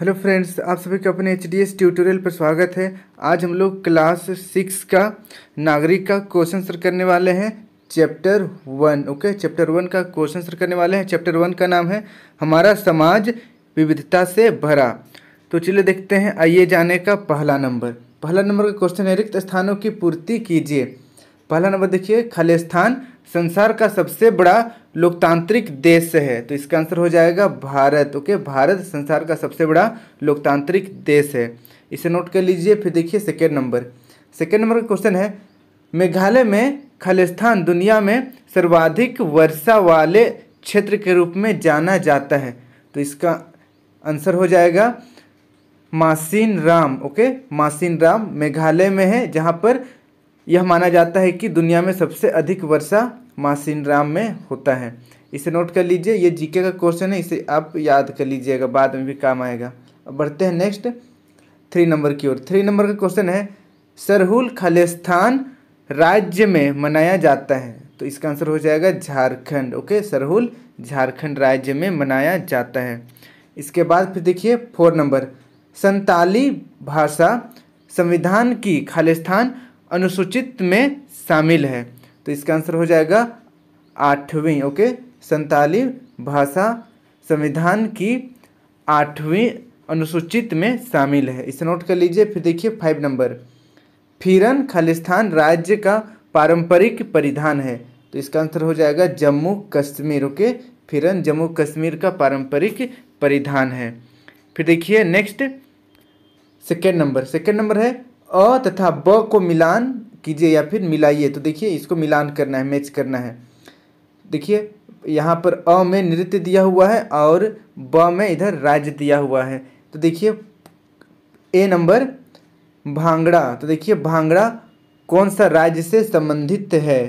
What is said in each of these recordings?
hello friends आप सभी का अपने एच डी एस ट्यूटोरियल पर स्वागत है आज हम लोग क्लास सिक्स का नागरिक का क्वेश्चन सर करने वाले हैं chapter one okay chapter one का क्वेश्चन सर करने वाले हैं चैप्टर वन का नाम है हमारा समाज विविधता से भरा तो चलिए देखते हैं आइए जाने का पहला नंबर पहला नंबर का क्वेश्चन है रिक्त स्थानों की पूर्ति कीजिए पहला नंबर देखिए खालिस्तान संसार का सबसे बड़ा लोकतांत्रिक देश है तो इसका आंसर हो जाएगा भारत ओके भारत संसार का सबसे बड़ा लोकतांत्रिक देश है इसे नोट कर लीजिए फिर देखिए सेकेंड नंबर सेकेंड नंबर का क्वेश्चन है मेघालय में खालिस्तान दुनिया में सर्वाधिक वर्षा वाले क्षेत्र के रूप में जाना जाता है तो इसका आंसर हो जाएगा Mawsynram okay Mawsynram Meghalaya में है जहाँ पर यह माना जाता है कि दुनिया में सबसे अधिक वर्षा राम में होता है इसे नोट कर लीजिए ये जीके का क्वेश्चन है इसे आप याद कर लीजिएगा बाद में भी काम आएगा अब बढ़ते हैं नेक्स्ट थ्री नंबर की ओर थ्री नंबर का क्वेश्चन है सरहुल खालिस्थान राज्य में मनाया जाता है तो इसका आंसर हो जाएगा झारखंड ओके सरहुल झारखंड राज्य में मनाया जाता है इसके बाद फिर देखिए फोर नंबर संताली भाषा संविधान की खालिस्थान अनुसूचित में शामिल है तो इसका आंसर हो जाएगा आठवीं ओके संताली भाषा संविधान की आठवीं अनुसूचित में शामिल है इसे नोट कर लीजिए फिर देखिए फाइव नंबर फिरन खालिस्तान राज्य का पारंपरिक परिधान है तो इसका आंसर हो जाएगा जम्मू कश्मीर ओके फिरन जम्मू कश्मीर का पारंपरिक परिधान है फिर देखिए next second number second number है अ तथा ब को मिलान कीजिए या फिर मिलाइए तो देखिए इसको मिलान करना है मैच करना है देखिए यहाँ पर अ में नृत्य दिया हुआ है और ब में इधर राज्य दिया हुआ है तो देखिए ए नंबर भांगड़ा तो देखिए भांगड़ा कौन सा राज्य से संबंधित है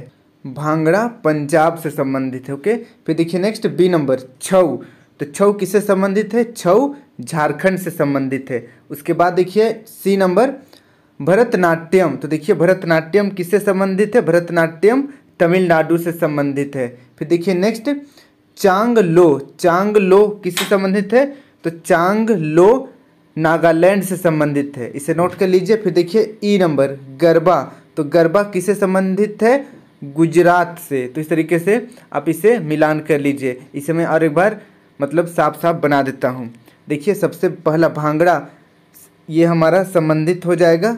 भांगड़ा पंजाब से संबंधित है ओके फिर देखिए नेक्स्ट बी नंबर छऊ तो छऊ किससे संबंधित है छऊ झारखंड से संबंधित है उसके बाद देखिए सी नंबर भरतनाट्यम तो देखिए भरतनाट्यम किससे संबंधित है भरतनाट्यम तमिलनाडु से संबंधित है फिर देखिए नेक्स्ट चांग लो चांग लो किससे संबंधित है तो चांग लो नागालैंड से संबंधित है इसे नोट कर लीजिए फिर देखिए ई नंबर गरबा तो गरबा किससे संबंधित है गुजरात से तो इस तरीके से आप इसे मिलान कर लीजिए इसे मैं और एक बार मतलब साफ साफ बना देता हूँ देखिए सबसे पहला भांगड़ा ये हमारा संबंधित हो जाएगा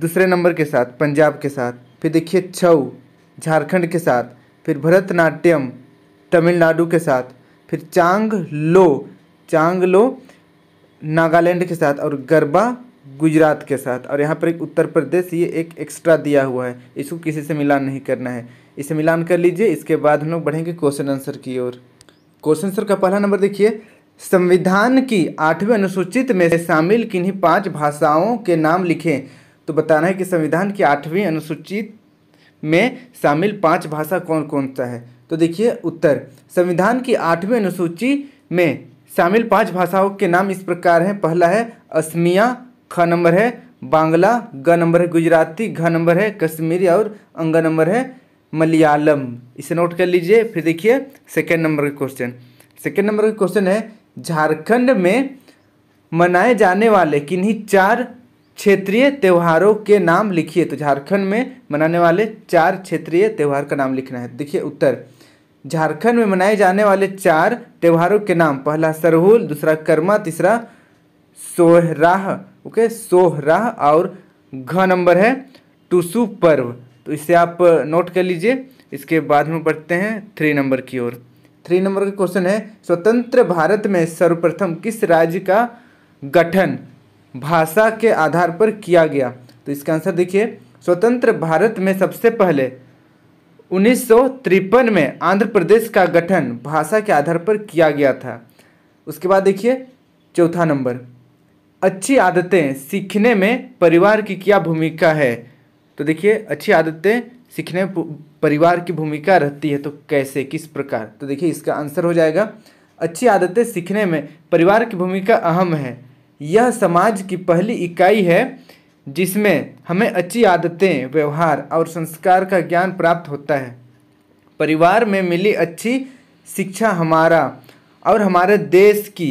दूसरे नंबर के साथ पंजाब के साथ फिर देखिए छऊ झारखंड के साथ फिर भरतनाट्यम तमिलनाडु के साथ फिर चांग लो चांग लो नागालैंड के साथ और गरबा गुजरात के साथ और यहाँ पर एक उत्तर प्रदेश ये एक एक्स्ट्रा दिया हुआ है इसको किसी से मिलान नहीं करना है इसे मिलान कर लीजिए इसके बाद हम लोग बढ़ेंगे क्वेश्चन आंसर की ओर क्वेश्चन आंसर का पहला नंबर देखिए संविधान की आठवीं अनुसूचित में शामिल किन्हीं पांच भाषाओं के नाम लिखें तो बताना है कि संविधान की आठवीं अनुसूची में शामिल पांच भाषा कौन कौन सा है तो देखिए उत्तर संविधान की आठवीं अनुसूची में शामिल पांच भाषाओं के नाम इस प्रकार हैं पहला है असमिया ख नंबर है बांग्ला ग नंबर है गुजराती घ नंबर है कश्मीरी और अंग नंबर है मलयालम इसे नोट कर लीजिए फिर देखिए सेकेंड नंबर का क्वेश्चन सेकेंड नंबर का क्वेश्चन है झारखंड में मनाए जाने वाले किन्हीं चार क्षेत्रीय त्योहारों के नाम लिखिए तो झारखंड में मनाने वाले चार क्षेत्रीय त्यौहार का नाम लिखना है देखिए उत्तर झारखंड में मनाए जाने वाले चार त्योहारों के नाम पहला सरहुल दूसरा कर्मा तीसरा सोहराह ओके सोहराह और घ नंबर है टुसु पर्व तो इसे आप नोट कर लीजिए इसके बाद में पढ़ते हैं थ्री नंबर की ओर थ्री नंबर का क्वेश्चन है स्वतंत्र भारत में सर्वप्रथम किस राज्य का गठन भाषा के आधार पर किया गया तो इसका आंसर देखिए स्वतंत्र भारत में सबसे पहले उन्नीस में आंध्र प्रदेश का गठन भाषा के आधार पर किया गया था उसके बाद देखिए चौथा नंबर अच्छी आदतें सीखने में परिवार की क्या भूमिका है तो देखिए अच्छी आदतें सीखने में परिवार की भूमिका रहती है तो कैसे किस प्रकार तो देखिए इसका आंसर हो जाएगा अच्छी आदतें सीखने में परिवार की भूमिका अहम है यह समाज की पहली इकाई है जिसमें हमें अच्छी आदतें व्यवहार और संस्कार का ज्ञान प्राप्त होता है परिवार में मिली अच्छी शिक्षा हमारा और हमारे देश की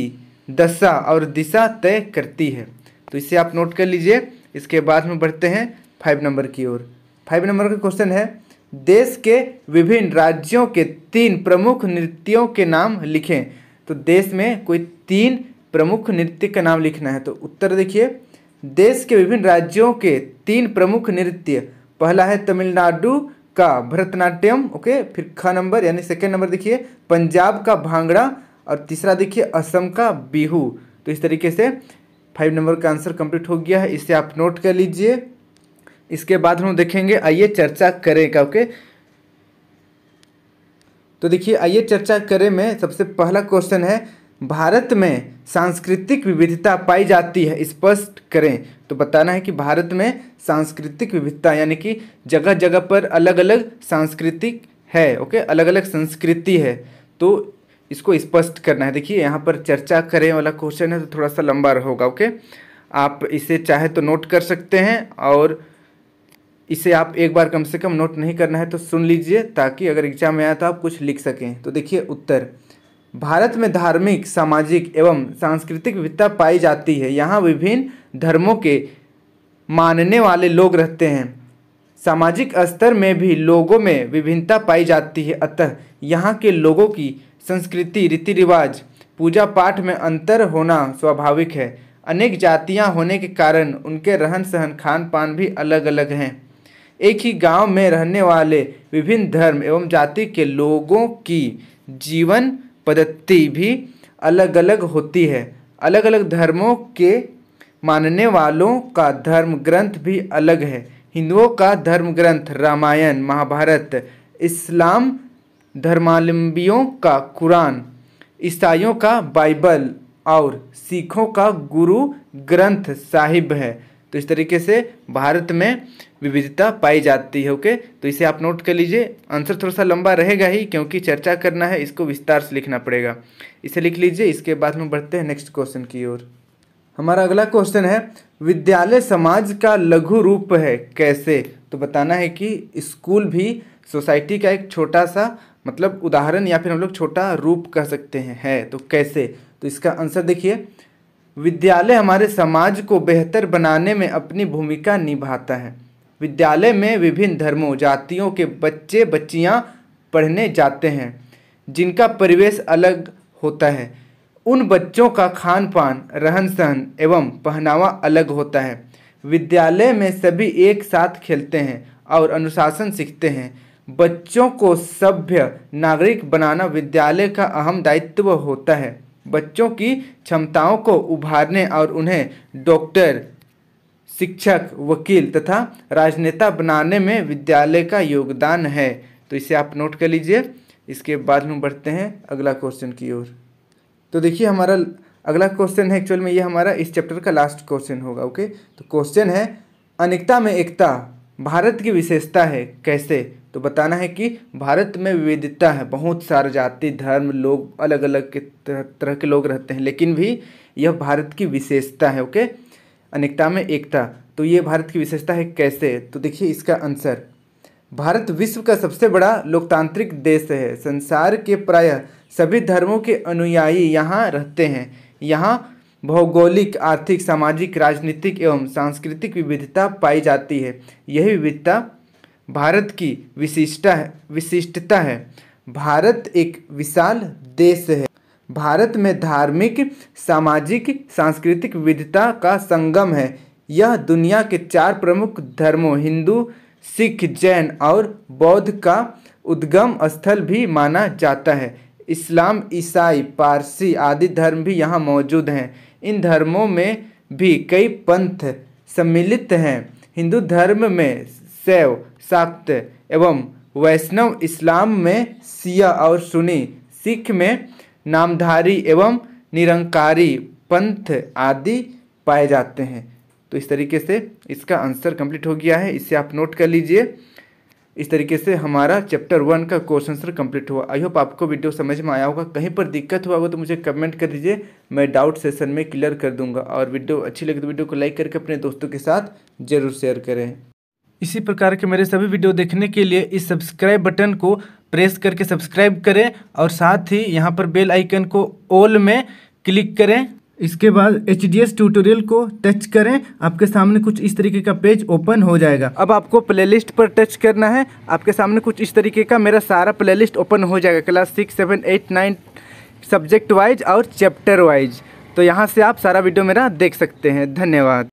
दशा और दिशा तय करती है तो इसे आप नोट कर लीजिए इसके बाद में बढ़ते हैं फाइव नंबर की ओर फाइव नंबर का क्वेश्चन है देश के विभिन्न राज्यों के तीन प्रमुख नृत्यों के नाम लिखें तो देश में कोई तीन प्रमुख नृत्य का नाम लिखना है तो उत्तर देखिए देश के विभिन्न राज्यों के तीन प्रमुख नृत्य पहला है तमिलनाडु का भरतनाट्यम ओके फिर ख नंबर यानी सेकेंड नंबर देखिए पंजाब का भांगड़ा और तीसरा देखिए असम का बिहू तो इस तरीके से फाइव नंबर का आंसर कंप्लीट हो गया है इसे आप नोट कर लीजिए इसके बाद हम देखेंगे आइए चर्चा करें का ओके तो देखिए आइए चर्चा करें में सबसे पहला क्वेश्चन है भारत में सांस्कृतिक विविधता पाई जाती है स्पष्ट करें तो बताना है कि भारत में सांस्कृतिक विविधता यानी कि जगह जगह पर अलग अलग सांस्कृतिक है ओके अलग अलग संस्कृति है तो इसको स्पष्ट करना है देखिए यहाँ पर चर्चा करें वाला क्वेश्चन है तो थोड़ा सा लंबा होगा ओके आप इसे चाहे तो नोट कर सकते हैं और इसे आप एक बार कम से कम नोट नहीं करना है तो सुन लीजिए ताकि अगर एग्जाम में आया तो आप कुछ लिख सकें तो देखिए उत्तर भारत में धार्मिक सामाजिक एवं सांस्कृतिक विविधता पाई जाती है यहाँ विभिन्न धर्मों के मानने वाले लोग रहते हैं सामाजिक स्तर में भी लोगों में विभिन्नता पाई जाती है अतः यहाँ के लोगों की संस्कृति रीति रिवाज पूजा पाठ में अंतर होना स्वाभाविक है अनेक जातियाँ होने के कारण उनके रहन सहन खान पान भी अलग अलग हैं एक ही गांव में रहने वाले विभिन्न धर्म एवं जाति के लोगों की जीवन पद्धति भी अलग अलग होती है अलग अलग धर्मों के मानने वालों का धर्म ग्रंथ भी अलग है हिंदुओं का धर्म ग्रंथ रामायण महाभारत इस्लाम धर्मालंबियों का कुरान ईसाइयों का बाइबल और सिखों का गुरु ग्रंथ साहिब है तो इस तरीके से भारत में विविधता पाई जाती है ओके तो इसे आप नोट कर लीजिए आंसर थोड़ा सा लंबा रहेगा ही क्योंकि चर्चा करना है इसको विस्तार से लिखना पड़ेगा इसे लिख लीजिए इसके बाद में बढ़ते हैं नेक्स्ट क्वेश्चन की ओर हमारा अगला क्वेश्चन है विद्यालय समाज का लघु रूप है कैसे तो बताना है कि स्कूल भी सोसाइटी का एक छोटा सा मतलब उदाहरण या फिर हम लोग छोटा रूप कह सकते हैं है तो कैसे तो इसका आंसर देखिए विद्यालय हमारे समाज को बेहतर बनाने में अपनी भूमिका निभाता है विद्यालय में विभिन्न धर्मों जातियों के बच्चे बच्चियाँ पढ़ने जाते हैं जिनका परिवेश अलग होता है उन बच्चों का खान पान रहन सहन एवं पहनावा अलग होता है विद्यालय में सभी एक साथ खेलते हैं और अनुशासन सीखते हैं बच्चों को सभ्य नागरिक बनाना विद्यालय का अहम दायित्व होता है बच्चों की क्षमताओं को उभारने और उन्हें डॉक्टर शिक्षक वकील तथा राजनेता बनाने में विद्यालय का योगदान है तो इसे आप नोट कर लीजिए इसके बाद हम बढ़ते हैं अगला क्वेश्चन की ओर तो देखिए हमारा अगला क्वेश्चन है एक्चुअल में ये हमारा इस चैप्टर का लास्ट क्वेश्चन होगा ओके तो क्वेश्चन है अनेकता में एकता भारत की विशेषता है कैसे तो बताना है कि भारत में विविधता है बहुत सारे जाति धर्म लोग अलग अलग के तरह के लोग रहते हैं लेकिन भी यह भारत की विशेषता है ओके अनेकता में एकता तो ये भारत की विशेषता है कैसे तो देखिए इसका आंसर भारत विश्व का सबसे बड़ा लोकतांत्रिक देश है संसार के प्राय सभी धर्मों के अनुयायी यहाँ रहते हैं यहाँ भौगोलिक आर्थिक सामाजिक राजनीतिक एवं सांस्कृतिक विविधता पाई जाती है यही विविधता भारत की विशिष्टता है विशिष्टता है भारत एक विशाल देश है भारत में धार्मिक सामाजिक सांस्कृतिक विविधता का संगम है यह दुनिया के चार प्रमुख धर्मों हिंदू सिख जैन और बौद्ध का उद्गम स्थल भी माना जाता है इस्लाम ईसाई पारसी आदि धर्म भी यहाँ मौजूद हैं इन धर्मों में भी कई पंथ सम्मिलित हैं हिंदू धर्म में शैव शाक्त एवं वैष्णव इस्लाम में सिया और सुनी सिख में नामधारी एवं निरंकारी पंथ आदि पाए जाते हैं तो इस तरीके से इसका आंसर कंप्लीट हो गया है इसे आप नोट कर लीजिए इस तरीके से हमारा चैप्टर वन का क्वेश्चन आंसर कंप्लीट हुआ आई होप आपको वीडियो समझ में आया होगा कहीं पर दिक्कत हुआ होगा तो मुझे कमेंट कर दीजिए मैं डाउट सेशन में क्लियर कर दूंगा और वीडियो अच्छी लगे तो वीडियो को लाइक करके अपने दोस्तों के साथ जरूर शेयर करें इसी प्रकार के मेरे सभी वीडियो देखने के लिए इस सब्सक्राइब बटन को प्रेस करके सब्सक्राइब करें और साथ ही यहाँ पर बेल आइकन को ऑल में क्लिक करें इसके बाद एच डी एस ट्यूटोरियल को टच करें आपके सामने कुछ इस तरीके का पेज ओपन हो जाएगा अब आपको प्लेलिस्ट पर टच करना है आपके सामने कुछ इस तरीके का मेरा सारा प्लेलिस्ट ओपन हो जाएगा class six seven eight nine subject wise और चैप्टर वाइज तो यहाँ से आप सारा वीडियो मेरा देख सकते हैं धन्यवाद